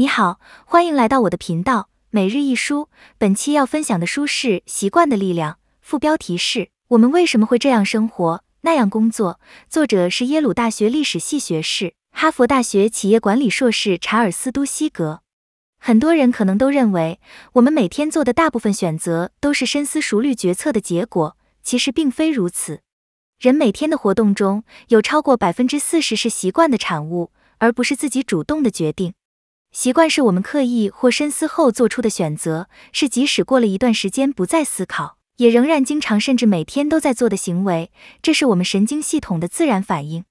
你好，欢迎来到我的频道每日一书。本期要分享的书是《习惯的力量》，副标题是《我们为什么会这样生活、那样工作》。作者是耶鲁大学历史系学士、哈佛大学企业管理硕士查尔斯·都西格。很多人可能都认为，我们每天做的大部分选择都是深思熟虑决策的结果，其实并非如此。人每天的活动中有超过百分之四十是习惯的产物，而不是自己主动的决定。习惯是我们刻意或深思后做出的选择，是即使过了一段时间不再思考，也仍然经常甚至每天都在做的行为。这是我们神经系统的自然反应。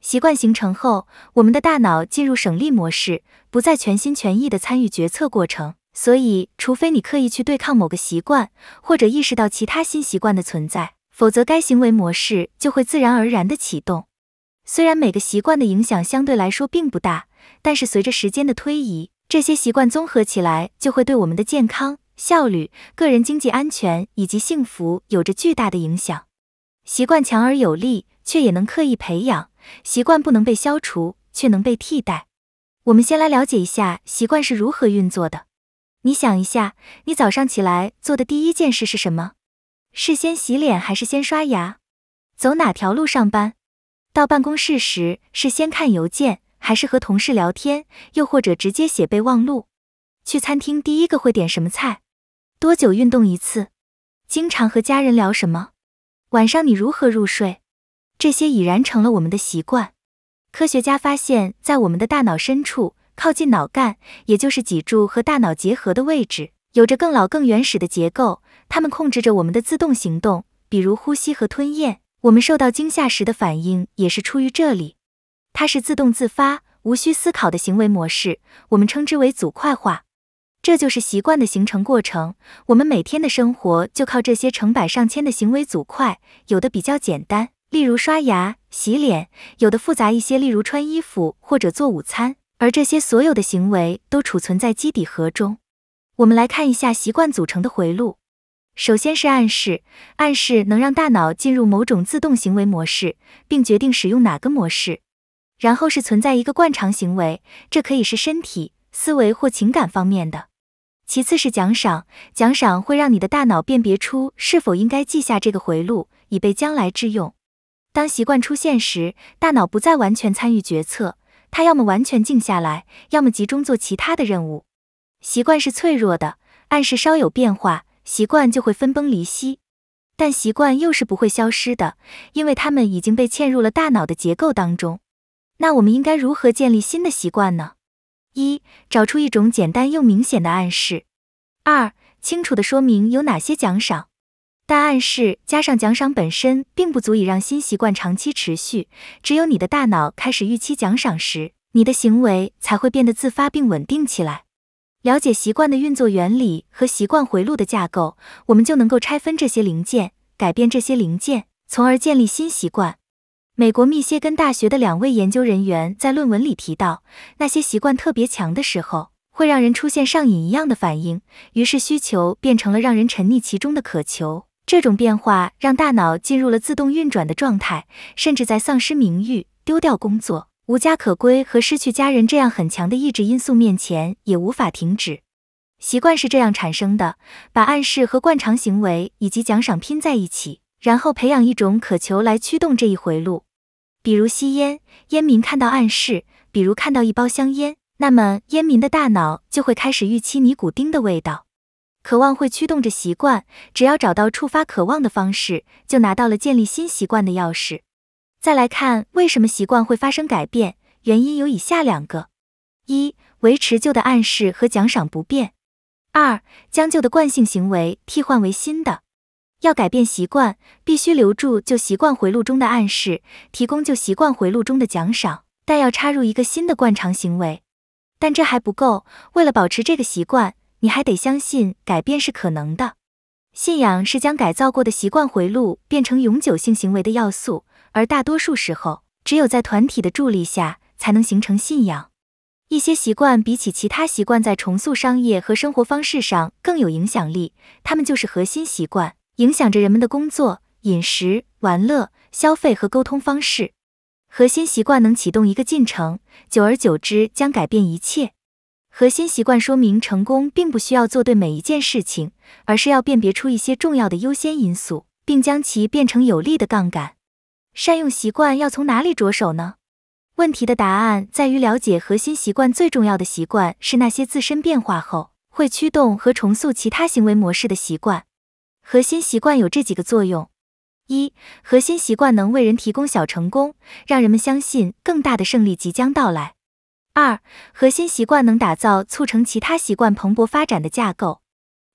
习惯形成后，我们的大脑进入省力模式，不再全心全意地参与决策过程。所以，除非你刻意去对抗某个习惯，或者意识到其他新习惯的存在，否则该行为模式就会自然而然地启动。虽然每个习惯的影响相对来说并不大。但是随着时间的推移，这些习惯综合起来，就会对我们的健康、效率、个人经济安全以及幸福有着巨大的影响。习惯强而有力，却也能刻意培养；习惯不能被消除，却能被替代。我们先来了解一下习惯是如何运作的。你想一下，你早上起来做的第一件事是什么？是先洗脸还是先刷牙？走哪条路上班？到办公室时是先看邮件？还是和同事聊天，又或者直接写备忘录。去餐厅第一个会点什么菜？多久运动一次？经常和家人聊什么？晚上你如何入睡？这些已然成了我们的习惯。科学家发现，在我们的大脑深处，靠近脑干，也就是脊柱和大脑结合的位置，有着更老、更原始的结构，它们控制着我们的自动行动，比如呼吸和吞咽。我们受到惊吓时的反应也是出于这里。它是自动自发、无需思考的行为模式，我们称之为组块化。这就是习惯的形成过程。我们每天的生活就靠这些成百上千的行为组块，有的比较简单，例如刷牙、洗脸；有的复杂一些，例如穿衣服或者做午餐。而这些所有的行为都储存在基底核中。我们来看一下习惯组成的回路。首先是暗示，暗示能让大脑进入某种自动行为模式，并决定使用哪个模式。然后是存在一个惯常行为，这可以是身体、思维或情感方面的。其次是奖赏，奖赏会让你的大脑辨别出是否应该记下这个回路，以备将来之用。当习惯出现时，大脑不再完全参与决策，它要么完全静下来，要么集中做其他的任务。习惯是脆弱的，暗示稍有变化，习惯就会分崩离析。但习惯又是不会消失的，因为它们已经被嵌入了大脑的结构当中。那我们应该如何建立新的习惯呢？一，找出一种简单又明显的暗示；二，清楚地说明有哪些奖赏。但暗示加上奖赏本身，并不足以让新习惯长期持续。只有你的大脑开始预期奖赏时，你的行为才会变得自发并稳定起来。了解习惯的运作原理和习惯回路的架构，我们就能够拆分这些零件，改变这些零件，从而建立新习惯。美国密歇根大学的两位研究人员在论文里提到，那些习惯特别强的时候，会让人出现上瘾一样的反应，于是需求变成了让人沉溺其中的渴求。这种变化让大脑进入了自动运转的状态，甚至在丧失名誉、丢掉工作、无家可归和失去家人这样很强的抑制因素面前，也无法停止。习惯是这样产生的：把暗示和惯常行为以及奖赏拼在一起，然后培养一种渴求来驱动这一回路。比如吸烟，烟民看到暗示，比如看到一包香烟，那么烟民的大脑就会开始预期尼古丁的味道，渴望会驱动着习惯。只要找到触发渴望的方式，就拿到了建立新习惯的钥匙。再来看为什么习惯会发生改变，原因有以下两个：一、维持旧的暗示和奖赏不变；二、将旧的惯性行为替换为新的。要改变习惯，必须留住旧习惯回路中的暗示，提供旧习惯回路中的奖赏，但要插入一个新的惯常行为。但这还不够，为了保持这个习惯，你还得相信改变是可能的。信仰是将改造过的习惯回路变成永久性行为的要素，而大多数时候，只有在团体的助力下才能形成信仰。一些习惯比起其他习惯在重塑商业和生活方式上更有影响力，它们就是核心习惯。影响着人们的工作、饮食、玩乐、消费和沟通方式。核心习惯能启动一个进程，久而久之将改变一切。核心习惯说明，成功并不需要做对每一件事情，而是要辨别出一些重要的优先因素，并将其变成有力的杠杆。善用习惯要从哪里着手呢？问题的答案在于了解核心习惯。最重要的习惯是那些自身变化后会驱动和重塑其他行为模式的习惯。核心习惯有这几个作用：一、核心习惯能为人提供小成功，让人们相信更大的胜利即将到来；二、核心习惯能打造促成其他习惯蓬勃发展的架构；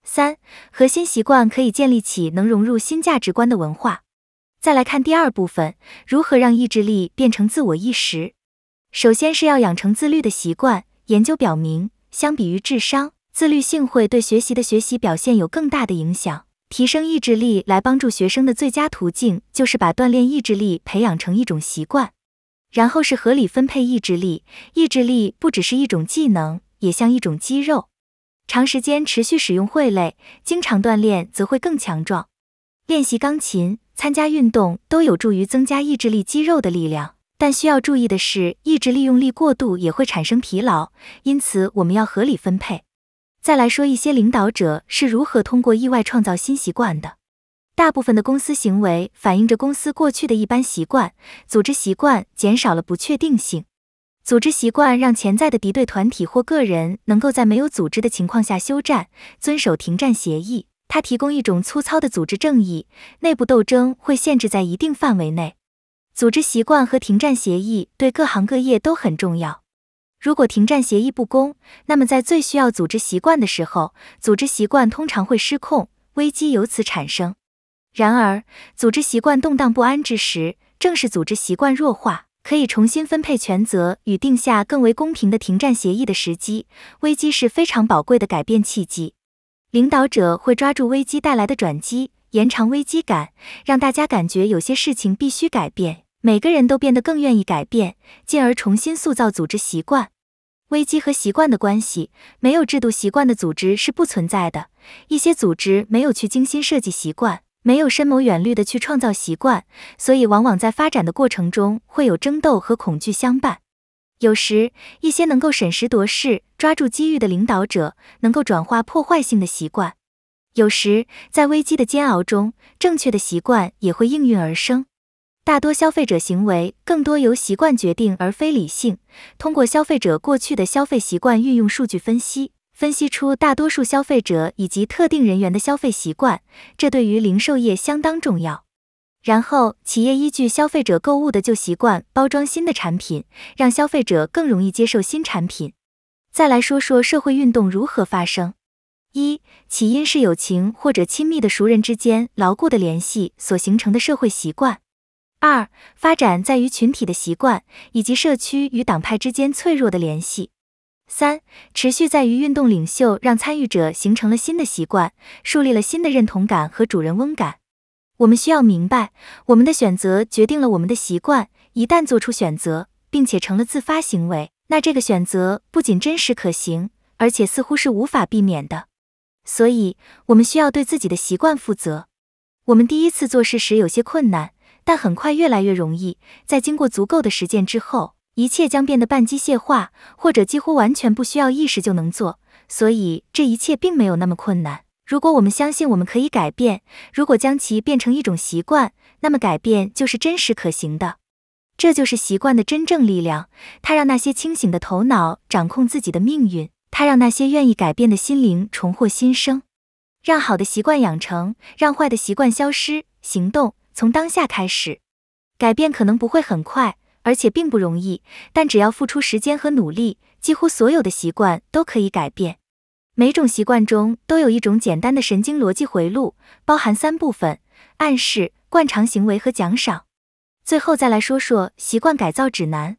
三、核心习惯可以建立起能融入新价值观的文化。再来看第二部分，如何让意志力变成自我意识。首先是要养成自律的习惯。研究表明，相比于智商，自律性会对学习的学习表现有更大的影响。提升意志力来帮助学生的最佳途径，就是把锻炼意志力培养成一种习惯。然后是合理分配意志力。意志力不只是一种技能，也像一种肌肉。长时间持续使用会累，经常锻炼则会更强壮。练习钢琴、参加运动都有助于增加意志力肌肉的力量。但需要注意的是，意志力用力过度也会产生疲劳，因此我们要合理分配。再来说一些领导者是如何通过意外创造新习惯的。大部分的公司行为反映着公司过去的一般习惯。组织习惯减少了不确定性。组织习惯让潜在的敌对团体或个人能够在没有组织的情况下休战，遵守停战协议。它提供一种粗糙的组织正义。内部斗争会限制在一定范围内。组织习惯和停战协议对各行各业都很重要。如果停战协议不公，那么在最需要组织习惯的时候，组织习惯通常会失控，危机由此产生。然而，组织习惯动荡不安之时，正是组织习惯弱化、可以重新分配权责与定下更为公平的停战协议的时机。危机是非常宝贵的改变契机。领导者会抓住危机带来的转机，延长危机感，让大家感觉有些事情必须改变。每个人都变得更愿意改变，进而重新塑造组织习惯。危机和习惯的关系，没有制度习惯的组织是不存在的。一些组织没有去精心设计习惯，没有深谋远虑的去创造习惯，所以往往在发展的过程中会有争斗和恐惧相伴。有时，一些能够审时度势、抓住机遇的领导者，能够转化破坏性的习惯；有时，在危机的煎熬中，正确的习惯也会应运而生。大多消费者行为更多由习惯决定而非理性。通过消费者过去的消费习惯运用数据分析，分析出大多数消费者以及特定人员的消费习惯，这对于零售业相当重要。然后企业依据消费者购物的旧习惯包装新的产品，让消费者更容易接受新产品。再来说说社会运动如何发生：一，起因是友情或者亲密的熟人之间牢固的联系所形成的社会习惯。二、发展在于群体的习惯以及社区与党派之间脆弱的联系。三、持续在于运动领袖让参与者形成了新的习惯，树立了新的认同感和主人翁感。我们需要明白，我们的选择决定了我们的习惯。一旦做出选择，并且成了自发行为，那这个选择不仅真实可行，而且似乎是无法避免的。所以，我们需要对自己的习惯负责。我们第一次做事时有些困难。但很快，越来越容易。在经过足够的实践之后，一切将变得半机械化，或者几乎完全不需要意识就能做。所以，这一切并没有那么困难。如果我们相信我们可以改变，如果将其变成一种习惯，那么改变就是真实可行的。这就是习惯的真正力量，它让那些清醒的头脑掌控自己的命运，它让那些愿意改变的心灵重获新生，让好的习惯养成，让坏的习惯消失。行动。从当下开始，改变可能不会很快，而且并不容易。但只要付出时间和努力，几乎所有的习惯都可以改变。每种习惯中都有一种简单的神经逻辑回路，包含三部分：暗示、惯常行为和奖赏。最后再来说说习惯改造指南：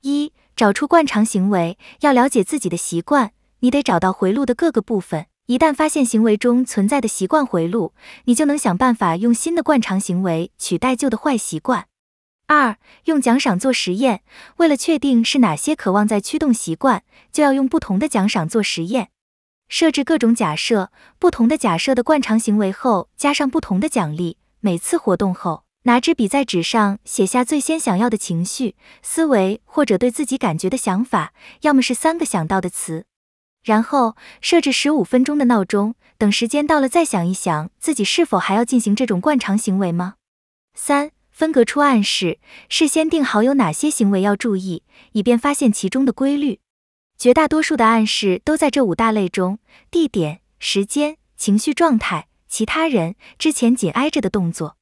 一、找出惯常行为。要了解自己的习惯，你得找到回路的各个部分。一旦发现行为中存在的习惯回路，你就能想办法用新的惯常行为取代旧的坏习惯。二，用奖赏做实验。为了确定是哪些渴望在驱动习惯，就要用不同的奖赏做实验，设置各种假设，不同的假设的惯常行为后加上不同的奖励。每次活动后，拿支笔在纸上写下最先想要的情绪、思维或者对自己感觉的想法，要么是三个想到的词。然后设置十五分钟的闹钟，等时间到了再想一想自己是否还要进行这种惯常行为吗？三、分隔出暗示，事先定好有哪些行为要注意，以便发现其中的规律。绝大多数的暗示都在这五大类中：地点、时间、情绪状态、其他人、之前紧挨着的动作。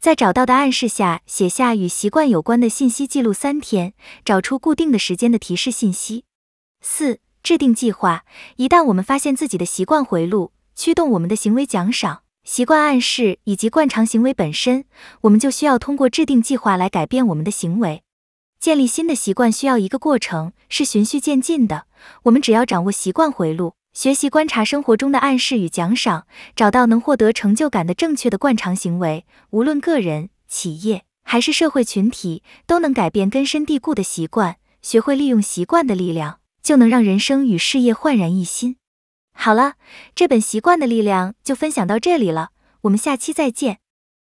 在找到的暗示下，写下与习惯有关的信息记录三天，找出固定的时间的提示信息。四。制定计划。一旦我们发现自己的习惯回路驱动我们的行为、奖赏、习惯暗示以及惯常行为本身，我们就需要通过制定计划来改变我们的行为。建立新的习惯需要一个过程，是循序渐进的。我们只要掌握习惯回路，学习观察生活中的暗示与奖赏，找到能获得成就感的正确的惯常行为，无论个人、企业还是社会群体，都能改变根深蒂固的习惯，学会利用习惯的力量。就能让人生与事业焕然一新。好了，这本《习惯的力量》就分享到这里了，我们下期再见。